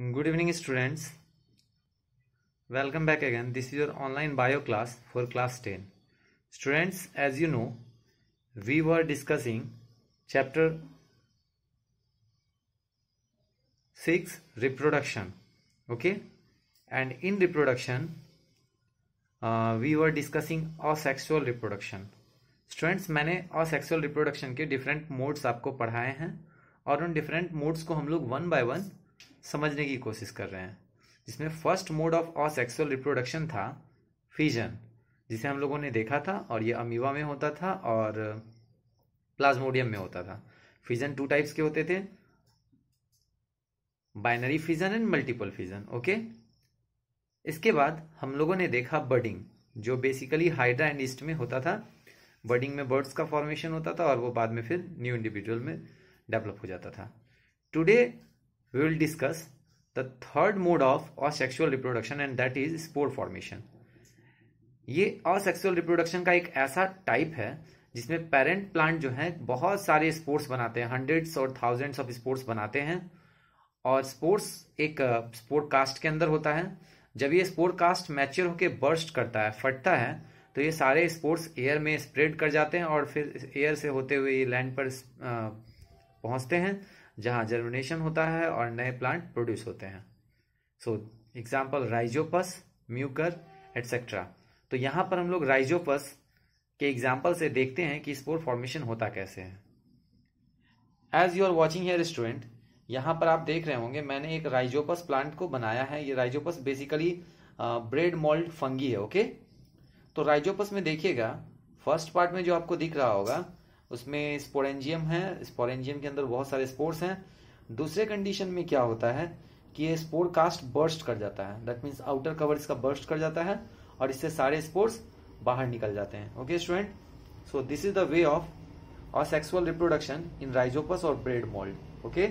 Good evening students welcome back again this is your online bio class for class ten students as you know we were discussing chapter six reproduction okay and in reproduction we were discussing asexual reproduction students मैंने asexual reproduction के different modes आपको पढ़ाए हैं और उन different modes को हम लोग वन बाय वन समझने की कोशिश कर रहे हैं जिसमें first mode of asexual reproduction था फीजन जिसे हम लोगों ने देखा था और ये अमीवा में होता था और प्लाज्मोडियम में होता था फिजन टू टाइप्स के होते थे binary fission and multiple fission okay इसके बाद हम लोगों ने देखा बर्डिंग जो बेसिकली हाइड्रा एंड ईस्ट में होता था बर्डिंग में बर्ड्स का फॉर्मेशन होता था और वो बाद में फिर न्यू इंडिविजुअल में डेवलप हो जाता था today we will discuss the third mode of asexual reproduction and that is spore formation. ये asexual reproduction का एक ऐसा टाइप है जिसमें पेरेंट प्लांट जो है बहुत सारे स्पोर्ट्स बनाते हैं हंड्रेड्स और थाउजेंड्स ऑफ स्पोर्ट्स बनाते हैं और स्पोर्ट्स एक स्पोर्ट uh, कास्ट के अंदर होता है जब ये स्पोर कास्ट मैच्योर होकर बर्स्ट करता है फटता है तो ये सारे स्पोर्ट्स एयर में स्प्रेड कर जाते हैं और फिर एयर से होते हुए ये लैंड पर uh, पहुंचते हैं जहाँ जर्मिनेशन होता है और नए प्लांट प्रोड्यूस होते हैं so example rhizopus mucor et cetera तो यहाँ पर हम लोग राइजोपस के एग्जाम्पल से देखते हैं कि स्पोर फॉर्मेशन होता कैसे है as you are watching here student यहाँ पर आप देख रहे होंगे मैंने एक राइजोपस प्लांट को बनाया है ये rhizopus basically bread mould fungi है ओके तो राइजोपस में देखिएगा फर्स्ट पार्ट में जो आपको दिख रहा होगा उसमें स्पोरेंजियम है स्पोरेंजियम के अंदर बहुत सारे स्पोर्स हैं दूसरे कंडीशन में क्या होता है कि ये स्पोर कास्ट बर्स्ट कर जाता है दैट मीन्स आउटर कवर इसका बर्स्ट कर जाता है और इससे सारे स्पोर्स बाहर निकल जाते हैं okay student so this is the way of a sexual reproduction in rhizopus और bread mould okay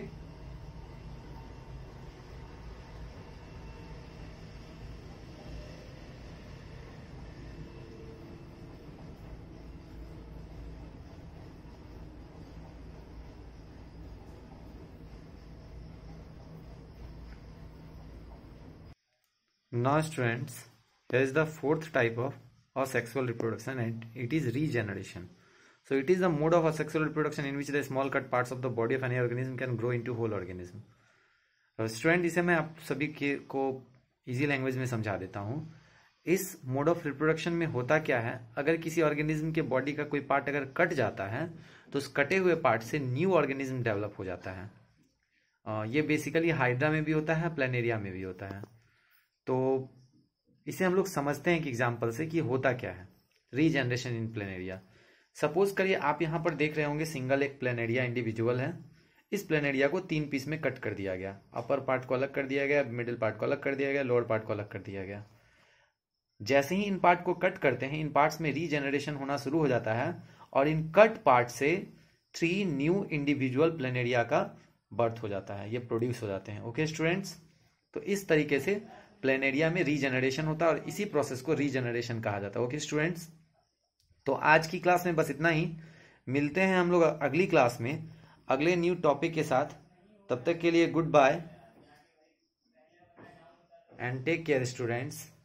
Now students, there is the fourth type of asexual reproduction and it is regeneration. So it is the mode of asexual reproduction in which the small cut parts of the body of any organism can grow into whole organism. Student इसे मैं आप सभी के को easy language में समझा देता हूँ इस मोड ऑफ रिप्रोडक्शन में होता क्या है अगर किसी ऑर्गेनिज्म के बॉडी का कोई पार्ट अगर कट जाता है तो उस कटे हुए पार्ट से न्यू ऑर्गेनिज्म डेवलप हो जाता है ये बेसिकली हाइड्रा में भी होता है प्लेनेरिया में भी होता है तो इसे हम लोग समझते हैं कि एग्जाम्पल से कि होता क्या है रीजनरेशन इन प्लेनेरिया सपोज करिए आप यहाँ पर देख रहे होंगे सिंगल एक प्लेनेरिया इंडिविजुअल है इस प्लेनेरिया को तीन पीस में कट कर दिया गया अपर पार्ट को अलग कर दिया गया मिडिल पार्ट को अलग कर दिया गया लोअर पार्ट को अलग कर दिया गया जैसे ही इन पार्ट को कट करते हैं इन पार्ट्स में रीजनरेशन होना शुरू हो जाता है और इन कट पार्ट से थ्री न्यू इंडिविजुअल प्लेनेरिया का बर्थ हो जाता है ये प्रोड्यूस हो जाते हैं ओके स्टूडेंट्स तो इस तरीके से प्लेनेरिया में रीजनरेशन होता है और इसी प्रोसेस को रीजनरेशन कहा जाता है ओके स्टूडेंट्स तो आज की क्लास में बस इतना ही मिलते हैं हम लोग अगली क्लास में अगले न्यू टॉपिक के साथ तब तक के लिए good bye and take care students